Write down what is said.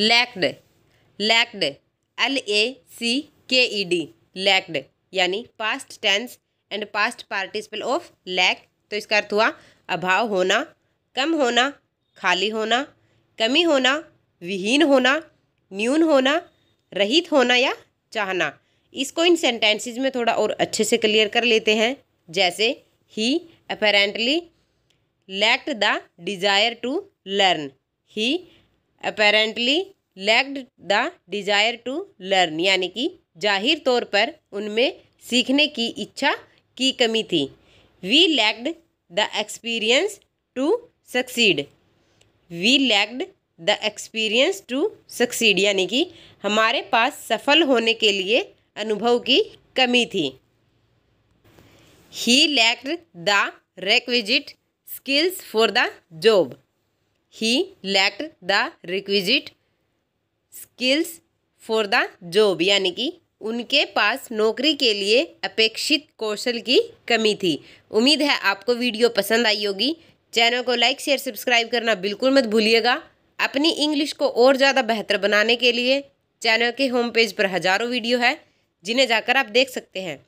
lacked lacked L A C K E D lacked यानी past tense and past participle of lack तो इसका अर्थ हुआ अभाव होना कम होना खाली होना कमी होना विहीन होना न्यून होना रहित होना या चाहना इसको इन सेंटेंसेस में थोड़ा और अच्छे से क्लियर कर लेते हैं जैसे he apparently lacked the desire to learn he apparently lagged the desire to learn यानी कि जाहिर तौर पर उनमें सीखने की इच्छा की कमी थी we lagged the experience to succeed we lagged the experience to succeed यानी कि हमारे पास सफल होने के लिए अनुभव की कमी थी he lacked the requisite skills for the job he lacked the requisite skills for the job यानी कि उनके पास नौकरी के लिए अपेक्षित कौशल की कमी थी उम्मीद है आपको वीडियो पसंद आई होगी चैनल को लाइक शेयर सब्सक्राइब करना बिल्कुल मत भूलिएगा अपनी इंग्लिश को और ज़्यादा बेहतर बनाने के लिए चैनल के होम पेज पर हज़ारों वीडियो है जिन्हें जाकर आप देख सकते हैं